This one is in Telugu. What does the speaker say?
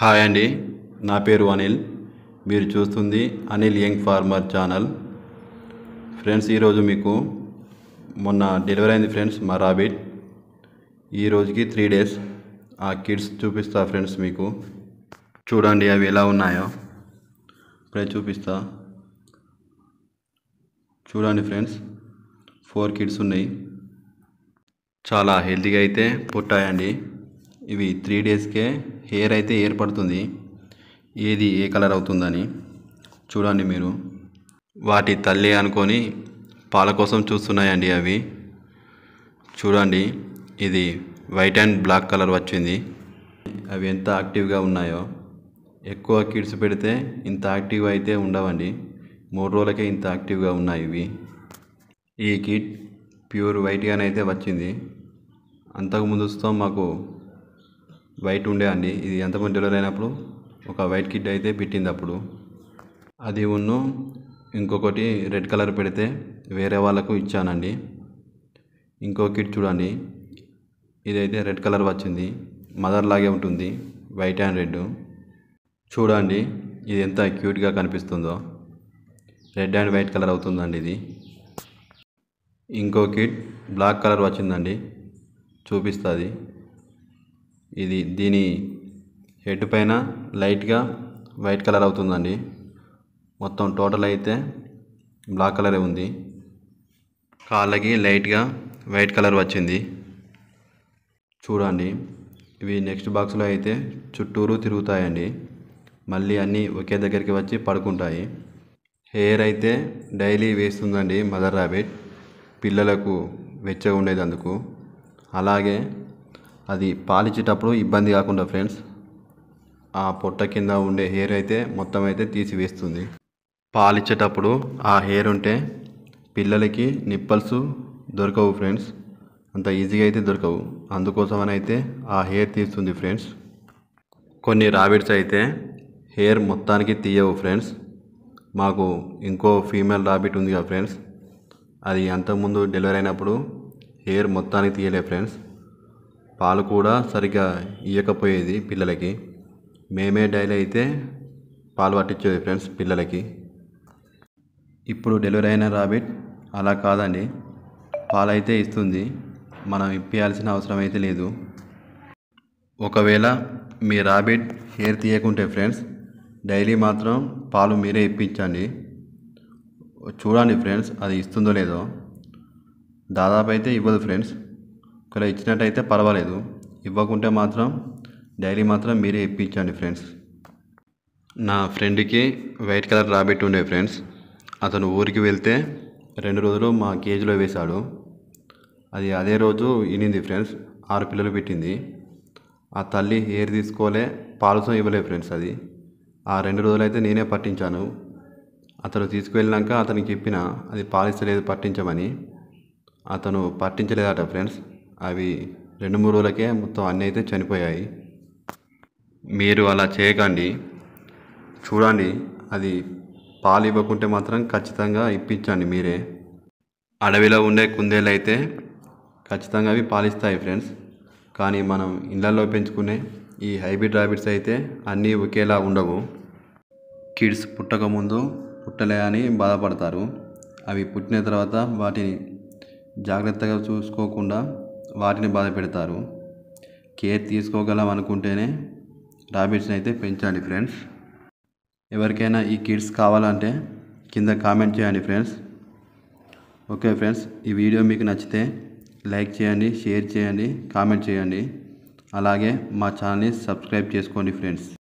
హాయ్ అండి నా పేరు అనిల్ మీరు చూస్తుంది Anil young farmer channel friends ఈరోజు మీకు మొన్న డెలివరీ అయింది ఫ్రెండ్స్ మా రాబిట్ ఈ రోజుకి త్రీ డేస్ ఆ కిడ్స్ చూపిస్తా ఫ్రెండ్స్ మీకు చూడండి అవి ఎలా ఉన్నాయో ఇప్పుడే చూపిస్తా చూడండి ఫ్రెండ్స్ ఫోర్ కిడ్స్ ఉన్నాయి చాలా హెల్తీగా అయితే పుట్టాయండి ఇవి త్రీ డేస్కే హెయిర్ అయితే ఏర్పడుతుంది ఏది ఏ కలర్ అవుతుందని చూడండి మీరు వాటి తల్లి అనుకొని పాల కోసం చూస్తున్నాయండి అవి చూడండి ఇది వైట్ అండ్ బ్లాక్ కలర్ వచ్చింది అవి ఎంత యాక్టివ్గా ఉన్నాయో ఎక్కువ కిడ్స్ పెడితే ఇంత యాక్టివ్ అయితే ఉండవండి మూడు రోజులకే ఇంత యాక్టివ్గా ఉన్నాయి ఇవి ఈ కిట్ ప్యూర్ వైట్గానైతే వచ్చింది ముందుస్తో మాకు వైట్ ఉండే అండి ఇది ఎంతమంది డెలివరీ అయినప్పుడు ఒక వైట్ కిట్ అయితే పెట్టింది అప్పుడు అది ఉన్ను ఇంకొకటి రెడ్ కలర్ పెడితే వేరే వాళ్ళకు ఇచ్చానండి ఇంకో కిట్ చూడండి ఇదైతే రెడ్ కలర్ వచ్చింది మదర్ లాగే ఉంటుంది వైట్ అండ్ రెడ్ చూడండి ఇది ఎంత క్యూట్గా కనిపిస్తుందో రెడ్ అండ్ వైట్ కలర్ అవుతుందండి ఇది ఇంకో కిట్ బ్లాక్ కలర్ వచ్చిందండి చూపిస్తుంది ఇది దీని హెడ్ పైన లైట్గా వైట్ కలర్ అవుతుందండి మొత్తం టోటల్ అయితే బ్లాక్ కలరే ఉంది కాళ్ళకి లైట్గా వైట్ కలర్ వచ్చింది చూడండి ఇవి నెక్స్ట్ బాక్స్లో అయితే చుట్టూరు తిరుగుతాయండి మళ్ళీ అన్నీ ఒకే దగ్గరికి వచ్చి పడుకుంటాయి హెయిర్ అయితే డైలీ వేస్తుందండి మదర్ ర్యాబిట్ పిల్లలకు వెచ్చగా ఉండేది అందుకు అలాగే అది పాలిచ్చేటప్పుడు ఇబ్బంది కాకుండా ఫ్రెండ్స్ ఆ పొట్ట కింద ఉండే హెయిర్ అయితే మొత్తం అయితే తీసివేస్తుంది పాలిచ్చేటప్పుడు ఆ హెయిర్ ఉంటే పిల్లలకి నిప్పల్స్ దొరకవు ఫ్రెండ్స్ అంత ఈజీగా అయితే దొరకవు అందుకోసమని అయితే ఆ హెయిర్ తీస్తుంది ఫ్రెండ్స్ కొన్ని రాబిట్స్ అయితే హెయిర్ మొత్తానికి తీయవు ఫ్రెండ్స్ మాకు ఇంకో ఫీమేల్ రాబిట్ ఉంది కదా ఫ్రెండ్స్ అది అంతకుముందు డెలివరీ అయినప్పుడు హెయిర్ మొత్తానికి తీయలే ఫ్రెండ్స్ పాలు కూడా సరిగ్గా ఇవ్వకపోయేది పిల్లలకి మేమే డైలీ అయితే పాలు పట్టించేది ఫ్రెండ్స్ పిల్లలకి ఇప్పుడు డెలివరీ అయిన రాబిట్ అలా కాదండి పాలైతే ఇస్తుంది మనం ఇప్పించాల్సిన అవసరం అయితే లేదు ఒకవేళ మీ రాబిట్ హెయిర్ తీయకుంటే ఫ్రెండ్స్ డైలీ మాత్రం పాలు మీరే ఇప్పించండి చూడండి ఫ్రెండ్స్ అది ఇస్తుందో లేదో దాదాపు అయితే ఇవ్వదు ఫ్రెండ్స్ ఒకవేళ ఇచ్చినట్టయితే పర్వాలేదు ఇవ్వకుంటే మాత్రం డైలీ మాత్రం మీరే ఇప్పించండి ఫ్రెండ్స్ నా ఫ్రెండ్కి వైట్ కలర్ రాబిట్ ఉండే ఫ్రెండ్స్ అతను ఊరికి వెళ్తే రెండు రోజులు మా కేజీలో వేశాడు అది అదే రోజు ఇనింది ఫ్రెండ్స్ ఆరు పిల్లలు పెట్టింది ఆ తల్లి హెయిర్ తీసుకోలే పాలసం ఇవ్వలే ఫ్రెండ్స్ అది ఆ రెండు రోజులైతే నేనే పట్టించాను అతను తీసుకువెళ్ళినాక అతనికి చెప్పిన అది పాలిస్తలేదు పట్టించమని అతను పట్టించలేదట ఫ్రెండ్స్ అవి రెండు మూడు రోజులకే మొత్తం అన్నీ అయితే చనిపోయాయి మీరు అలా చేయకండి చూడండి అది పాలు ఇవ్వకుంటే మాత్రం ఖచ్చితంగా ఇప్పించండి మీరే అడవిలో ఉండే కుందేలు అయితే ఖచ్చితంగా అవి పాలిస్తాయి ఫ్రెండ్స్ కానీ మనం ఇళ్లలో పెంచుకునే ఈ హైబ్రిడ్ ర్యాబిట్స్ అయితే అన్నీ ఒకేలా ఉండవు కిడ్స్ పుట్టకముందు పుట్టలే అని బాధపడతారు అవి పుట్టిన తర్వాత వాటిని జాగ్రత్తగా చూసుకోకుండా వారిని బాధ పెడతారు కేర్ తీసుకోగలం అనుకుంటేనే రాబిట్స్ని అయితే పెంచండి ఫ్రెండ్స్ ఎవరికైనా ఈ కిడ్స్ కావాలంటే కింద కామెంట్ చేయండి ఫ్రెండ్స్ ఓకే ఫ్రెండ్స్ ఈ వీడియో మీకు నచ్చితే లైక్ చేయండి షేర్ చేయండి కామెంట్ చేయండి అలాగే మా ఛానల్ని సబ్స్క్రైబ్ చేసుకోండి ఫ్రెండ్స్